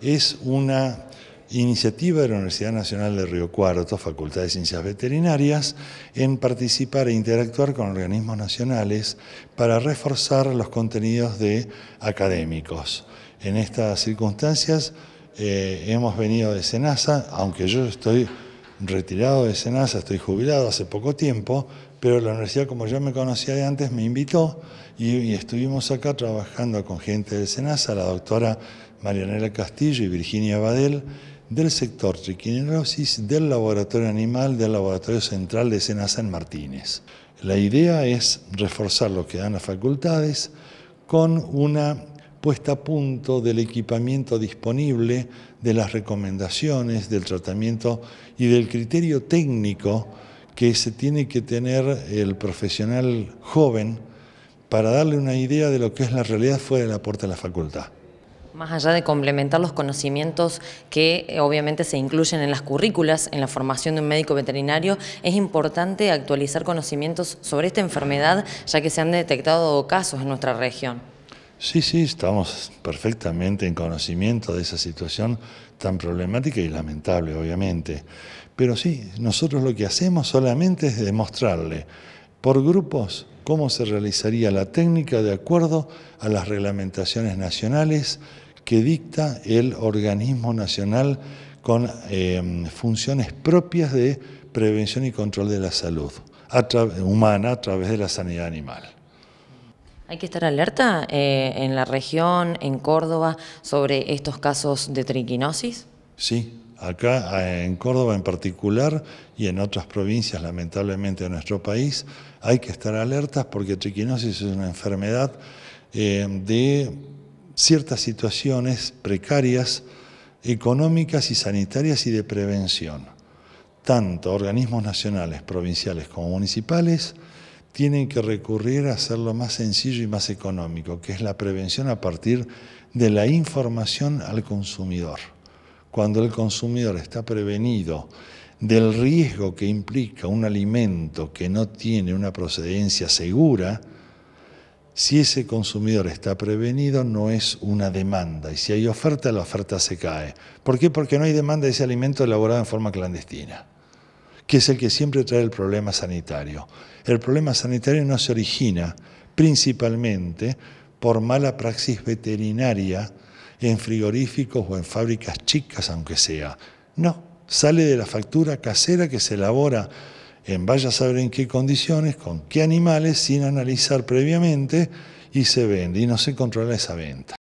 es una iniciativa de la Universidad Nacional de Río Cuarto, Facultad de Ciencias Veterinarias, en participar e interactuar con organismos nacionales para reforzar los contenidos de académicos. En estas circunstancias eh, hemos venido de SENASA, aunque yo estoy retirado de SENASA, estoy jubilado hace poco tiempo, pero la universidad, como yo me conocía de antes, me invitó y, estuvimos acá trabajando con gente del SENASA, la doctora Marianela Castillo y Virginia Badel, del sector triquinerosis, del laboratorio animal, del laboratorio central de SENASA en Martínez. La idea es reforzar lo que dan las facultades con una puesta a punto del equipamiento disponible, de las recomendaciones, del tratamiento y del criterio técnico que se tiene que tener el profesional joven para darle una idea de lo que es la realidad fuera de la puerta de la facultad. Más allá de complementar los conocimientos que eh, obviamente se incluyen en las currículas, en la formación de un médico veterinario, es importante actualizar conocimientos sobre esta enfermedad ya que se han detectado casos en nuestra región. Sí, sí, estamos perfectamente en conocimiento de esa situación tan problemática y lamentable, obviamente. Pero sí, nosotros lo que hacemos solamente es demostrarle por grupos cómo se realizaría la técnica de acuerdo a las reglamentaciones nacionales que dicta el organismo nacional con em, funciones propias de prevención y control de la salud humana a través de la sanidad animal. Hay que estar alerta eh, en la región, en Córdoba, sobre estos casos de triquinosis. Sí, acá eh, en Córdoba en particular y en otras provincias, lamentablemente, de nuestro país, hay que estar alertas porque triquinosis es una enfermedad eh, de ciertas situaciones precarias, económicas y sanitarias y de prevención, tanto organismos nacionales, provinciales como municipales, tienen que recurrir a hacerlo más sencillo y más económico, que es la prevención a partir de la información al consumidor. Cuando el consumidor está prevenido del riesgo que implica un alimento que no tiene una procedencia segura, si ese consumidor está prevenido, no es una demanda. Y si hay oferta, la oferta se cae. ¿Por qué? Porque no hay demanda de ese alimento elaborado en forma clandestina que es el que siempre trae el problema sanitario. El problema sanitario no se origina principalmente por mala praxis veterinaria en frigoríficos o en fábricas chicas, aunque sea. No, sale de la factura casera que se elabora en vaya a saber en qué condiciones, con qué animales, sin analizar previamente, y se vende, y no se controla esa venta.